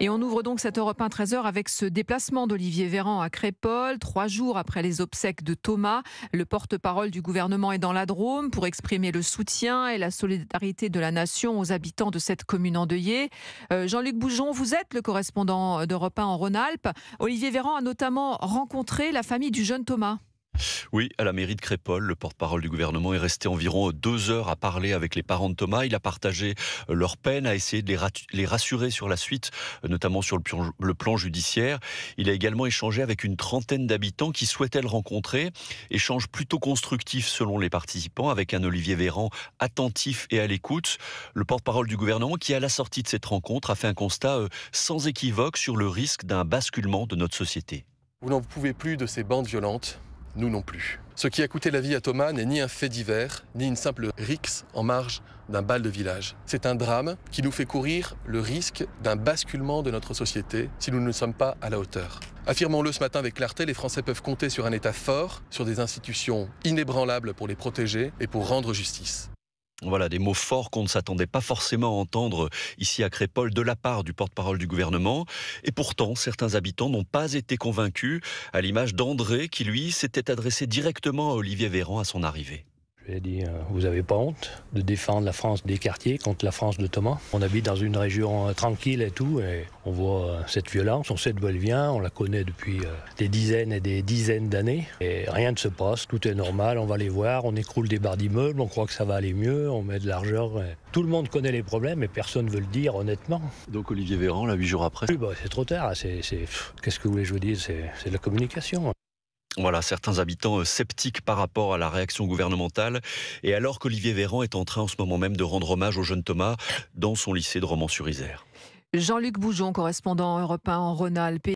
Et on ouvre donc cette Europe 1 13h avec ce déplacement d'Olivier Véran à Crépole, trois jours après les obsèques de Thomas. Le porte-parole du gouvernement est dans la Drôme pour exprimer le soutien et la solidarité de la nation aux habitants de cette commune endeuillée. Euh, Jean-Luc Boujon, vous êtes le correspondant d'Europe 1 en Rhône-Alpes. Olivier Véran a notamment rencontré la famille du jeune Thomas. Oui, à la mairie de Crépole, le porte-parole du gouvernement est resté environ deux heures à parler avec les parents de Thomas. Il a partagé euh, leur peine, a essayé de les, rassurer sur la suite, euh, notamment sur le plan, judiciaire. Il a également échangé avec une trentaine d'habitants qui souhaitaient le rencontrer. Échange plutôt constructif selon les participants, avec un Olivier Véran attentif et à l'écoute. Le porte-parole du gouvernement qui, à la sortie de cette rencontre, a fait un constat euh, sans équivoque sur le risque d'un basculement de notre société. Vous n'en pouvez plus de ces bandes violentes nous non plus. Ce qui a coûté la vie à Thomas n'est ni un fait divers, ni une simple rixe en marge d'un bal de village. C'est un drame qui nous fait courir le risque d'un basculement de notre société si nous ne sommes pas à la hauteur. Affirmons-le ce matin avec clarté, les Français peuvent compter sur un État fort, sur des institutions inébranlables pour les protéger et pour rendre justice. Voilà, des mots forts qu'on ne s'attendait pas forcément à entendre ici à Crépole de la part du porte-parole du gouvernement. Et pourtant, certains habitants n'ont pas été convaincus, à l'image d'André qui, lui, s'était adressé directement à Olivier Véran à son arrivée. Je lui ai dit, euh, vous n'avez pas honte de défendre la France des quartiers contre la France de Thomas. On habite dans une région euh, tranquille et tout, et on voit euh, cette violence, on sait d'où elle vient, on la connaît depuis des dizaines et des dizaines d'années, et rien ne se passe, tout est normal, on va les voir, on écroule des barres d'immeubles, on croit que ça va aller mieux, on met de l'argent. Tout le monde connaît les problèmes et personne ne veut le dire honnêtement. Donc Olivier Véran, là, huit jours après bah, C'est trop tard, hein, qu'est-ce que vous voulez que je vous dise C'est de la communication. Hein. Voilà, certains habitants euh, sceptiques par rapport à la réaction gouvernementale. Et alors qu'Olivier Véran est en train en ce moment même de rendre hommage au jeune Thomas dans son lycée de Romans-sur-Isère. Jean-Luc Boujon, correspondant européen en Rhône-Alpes.